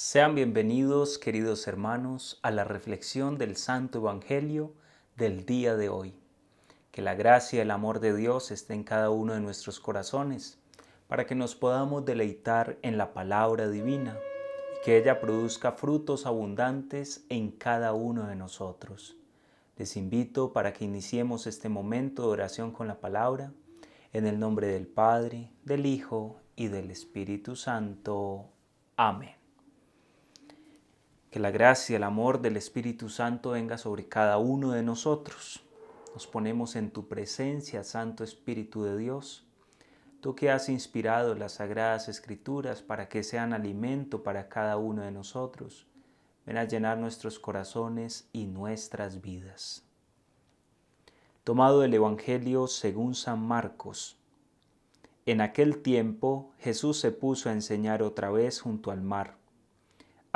Sean bienvenidos, queridos hermanos, a la reflexión del Santo Evangelio del día de hoy. Que la gracia y el amor de Dios estén en cada uno de nuestros corazones, para que nos podamos deleitar en la palabra divina y que ella produzca frutos abundantes en cada uno de nosotros. Les invito para que iniciemos este momento de oración con la palabra, en el nombre del Padre, del Hijo y del Espíritu Santo. Amén. Que la gracia, y el amor del Espíritu Santo venga sobre cada uno de nosotros. Nos ponemos en tu presencia, Santo Espíritu de Dios. Tú que has inspirado las sagradas escrituras para que sean alimento para cada uno de nosotros, ven a llenar nuestros corazones y nuestras vidas. Tomado del Evangelio según San Marcos. En aquel tiempo Jesús se puso a enseñar otra vez junto al mar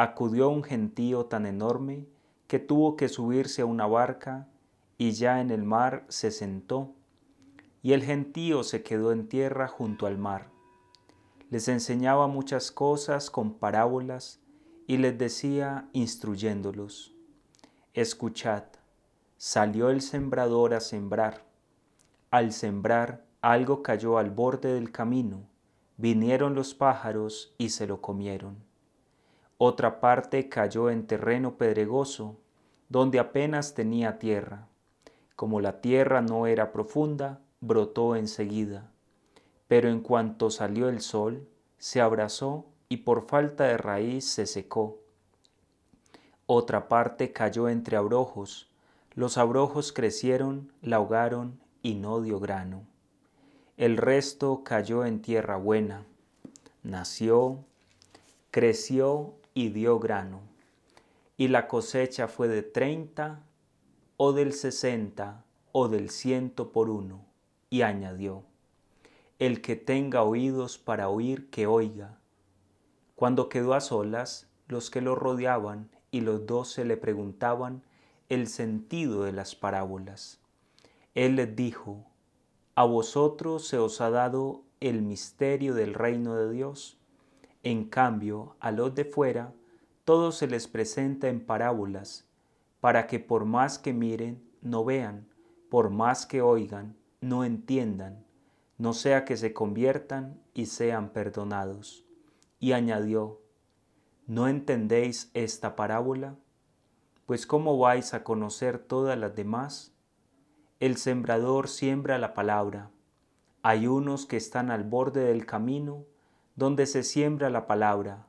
acudió un gentío tan enorme que tuvo que subirse a una barca y ya en el mar se sentó, y el gentío se quedó en tierra junto al mar. Les enseñaba muchas cosas con parábolas y les decía instruyéndolos, escuchad, salió el sembrador a sembrar. Al sembrar, algo cayó al borde del camino, vinieron los pájaros y se lo comieron. Otra parte cayó en terreno pedregoso, donde apenas tenía tierra. Como la tierra no era profunda, brotó enseguida. Pero en cuanto salió el sol, se abrazó y por falta de raíz se secó. Otra parte cayó entre abrojos. Los abrojos crecieron, la ahogaron y no dio grano. El resto cayó en tierra buena. Nació, creció y dio grano. Y la cosecha fue de treinta, o del sesenta, o del ciento por uno. Y añadió, el que tenga oídos para oír, que oiga. Cuando quedó a solas, los que lo rodeaban y los doce le preguntaban el sentido de las parábolas. Él les dijo, a vosotros se os ha dado el misterio del reino de Dios en cambio, a los de fuera, todo se les presenta en parábolas, para que por más que miren, no vean, por más que oigan, no entiendan, no sea que se conviertan y sean perdonados. Y añadió, ¿no entendéis esta parábola? Pues ¿cómo vais a conocer todas las demás? El sembrador siembra la palabra. Hay unos que están al borde del camino donde se siembra la palabra,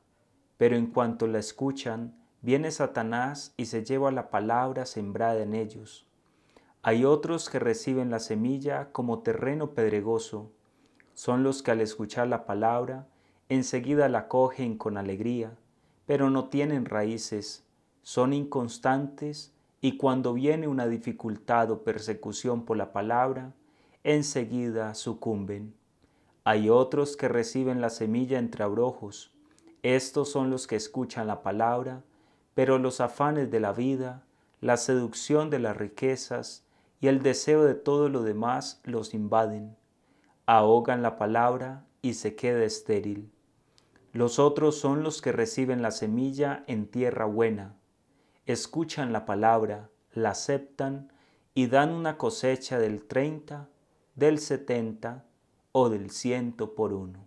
pero en cuanto la escuchan, viene Satanás y se lleva la palabra sembrada en ellos. Hay otros que reciben la semilla como terreno pedregoso. Son los que al escuchar la palabra, enseguida la cogen con alegría, pero no tienen raíces, son inconstantes y cuando viene una dificultad o persecución por la palabra, enseguida sucumben. Hay otros que reciben la semilla entre abrojos. Estos son los que escuchan la palabra, pero los afanes de la vida, la seducción de las riquezas y el deseo de todo lo demás los invaden. Ahogan la palabra y se queda estéril. Los otros son los que reciben la semilla en tierra buena. Escuchan la palabra, la aceptan y dan una cosecha del 30, del 70 o del ciento por uno.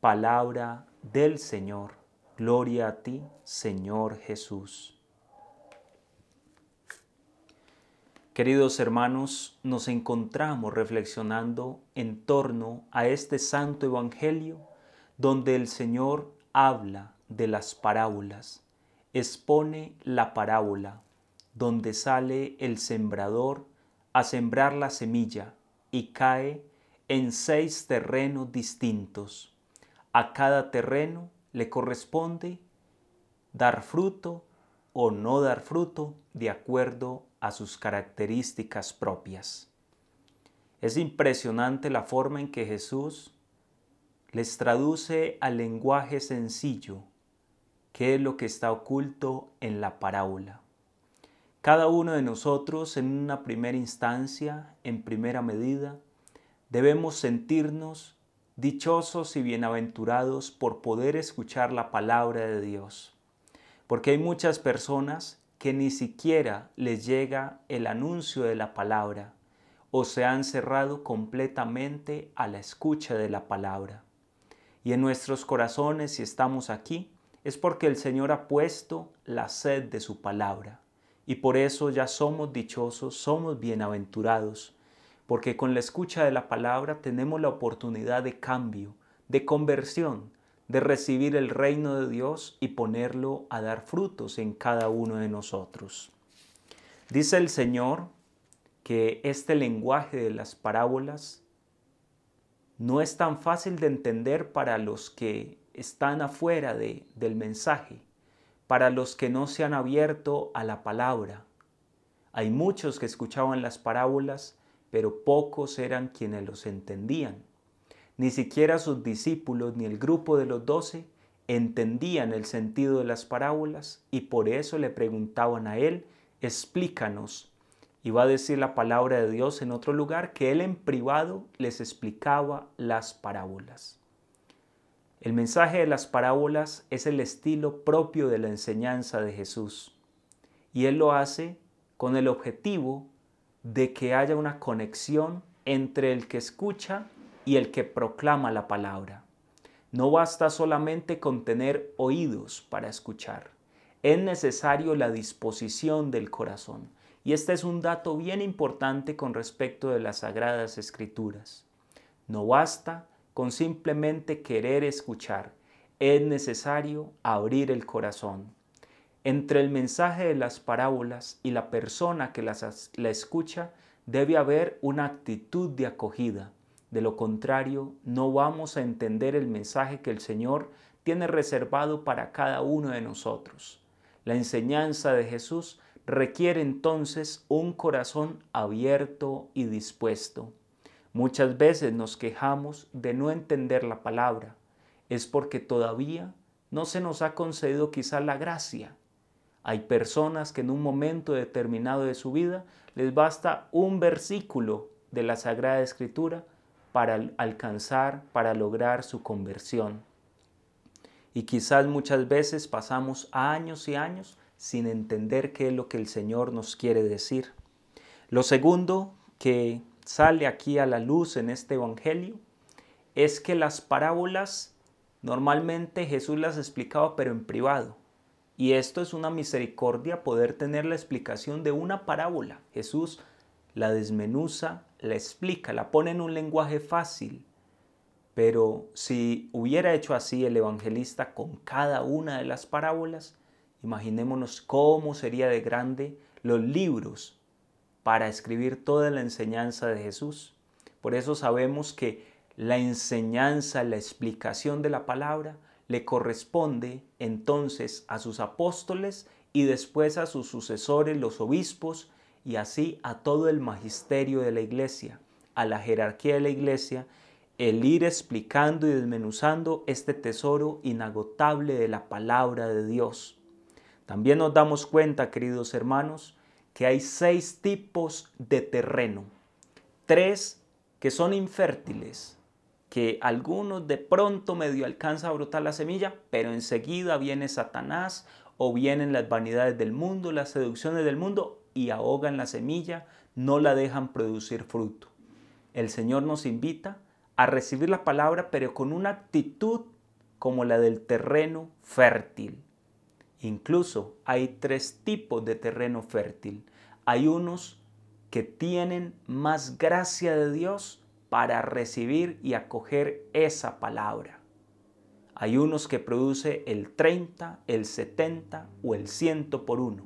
Palabra del Señor. Gloria a ti, Señor Jesús. Queridos hermanos, nos encontramos reflexionando en torno a este santo Evangelio donde el Señor habla de las parábolas, expone la parábola, donde sale el sembrador a sembrar la semilla y cae en seis terrenos distintos. A cada terreno le corresponde dar fruto o no dar fruto de acuerdo a sus características propias. Es impresionante la forma en que Jesús les traduce al lenguaje sencillo qué es lo que está oculto en la parábola. Cada uno de nosotros en una primera instancia, en primera medida, Debemos sentirnos dichosos y bienaventurados por poder escuchar la palabra de Dios, porque hay muchas personas que ni siquiera les llega el anuncio de la palabra o se han cerrado completamente a la escucha de la palabra. Y en nuestros corazones, si estamos aquí, es porque el Señor ha puesto la sed de su palabra. Y por eso ya somos dichosos, somos bienaventurados, porque con la escucha de la palabra tenemos la oportunidad de cambio, de conversión, de recibir el reino de Dios y ponerlo a dar frutos en cada uno de nosotros. Dice el Señor que este lenguaje de las parábolas no es tan fácil de entender para los que están afuera del mensaje, para los que no se han abierto a la palabra. Hay muchos que escuchaban las parábolas, pero pocos eran quienes los entendían. Ni siquiera sus discípulos ni el grupo de los doce entendían el sentido de las parábolas y por eso le preguntaban a él, explícanos. Y va a decir la palabra de Dios en otro lugar que él en privado les explicaba las parábolas. El mensaje de las parábolas es el estilo propio de la enseñanza de Jesús y él lo hace con el objetivo de que haya una conexión entre el que escucha y el que proclama la palabra. No basta solamente con tener oídos para escuchar, es necesario la disposición del corazón. Y este es un dato bien importante con respecto de las sagradas escrituras. No basta con simplemente querer escuchar, es necesario abrir el corazón. Entre el mensaje de las parábolas y la persona que las, la escucha debe haber una actitud de acogida. De lo contrario, no vamos a entender el mensaje que el Señor tiene reservado para cada uno de nosotros. La enseñanza de Jesús requiere entonces un corazón abierto y dispuesto. Muchas veces nos quejamos de no entender la palabra. Es porque todavía no se nos ha concedido quizá la gracia hay personas que en un momento determinado de su vida les basta un versículo de la Sagrada Escritura para alcanzar, para lograr su conversión. Y quizás muchas veces pasamos años y años sin entender qué es lo que el Señor nos quiere decir. Lo segundo que sale aquí a la luz en este Evangelio es que las parábolas normalmente Jesús las explicaba pero en privado. Y esto es una misericordia poder tener la explicación de una parábola. Jesús la desmenuza, la explica, la pone en un lenguaje fácil. Pero si hubiera hecho así el evangelista con cada una de las parábolas, imaginémonos cómo sería de grande los libros para escribir toda la enseñanza de Jesús. Por eso sabemos que la enseñanza, la explicación de la palabra le corresponde entonces a sus apóstoles y después a sus sucesores, los obispos, y así a todo el magisterio de la iglesia, a la jerarquía de la iglesia, el ir explicando y desmenuzando este tesoro inagotable de la palabra de Dios. También nos damos cuenta, queridos hermanos, que hay seis tipos de terreno, tres que son infértiles que algunos de pronto medio alcanza a brotar la semilla, pero enseguida viene Satanás o vienen las vanidades del mundo, las seducciones del mundo y ahogan la semilla, no la dejan producir fruto. El Señor nos invita a recibir la palabra, pero con una actitud como la del terreno fértil. Incluso hay tres tipos de terreno fértil. Hay unos que tienen más gracia de Dios, para recibir y acoger esa palabra. Hay unos que produce el 30, el 70 o el 100 por uno.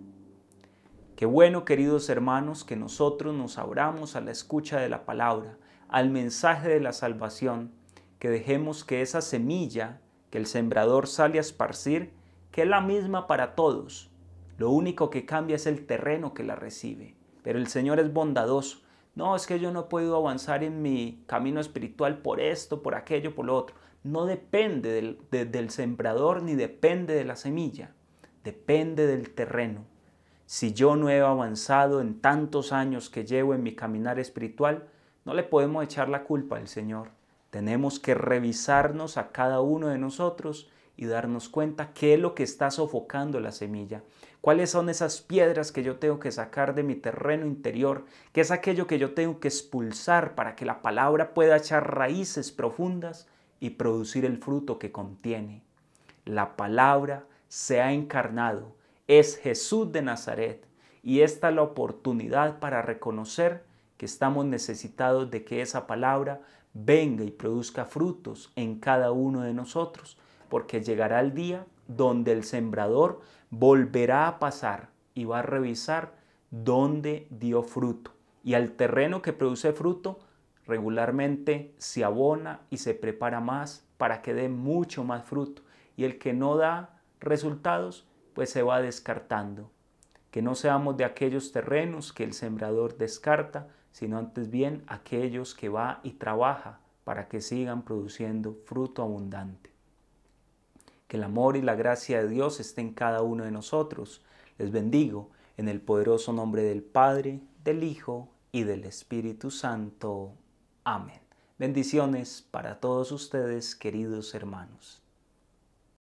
Qué bueno, queridos hermanos, que nosotros nos abramos a la escucha de la palabra, al mensaje de la salvación, que dejemos que esa semilla que el sembrador sale a esparcir, que es la misma para todos. Lo único que cambia es el terreno que la recibe. Pero el Señor es bondadoso no, es que yo no puedo avanzar en mi camino espiritual por esto, por aquello, por lo otro. No depende del, sembrador ni depende de la semilla, depende del terreno. Si yo no he avanzado en tantos años que llevo en mi caminar espiritual, no le podemos echar la culpa al Señor. Tenemos que revisarnos a cada uno de nosotros y darnos cuenta qué es lo que está sofocando la semilla. ¿Cuáles son esas piedras que yo tengo que sacar de mi terreno interior? ¿Qué es aquello que yo tengo que expulsar para que la palabra pueda echar raíces profundas y producir el fruto que contiene? La palabra se ha encarnado, es Jesús de Nazaret y esta es la oportunidad para reconocer que estamos necesitados de que esa palabra venga y produzca frutos en cada uno de nosotros, porque llegará el día donde el sembrador volverá a pasar y va a revisar dónde dio fruto. Y al terreno que produce fruto, regularmente se abona y se prepara más para que dé mucho más fruto. Y el que no da resultados, pues se va descartando. Que no seamos de aquellos terrenos que el sembrador descarta, sino antes bien aquellos que va y trabaja para que sigan produciendo fruto abundante. Que el amor y la gracia de Dios estén en cada uno de nosotros. Les bendigo en el poderoso nombre del Padre, del Hijo y del Espíritu Santo. Amén. Bendiciones para todos ustedes, queridos hermanos.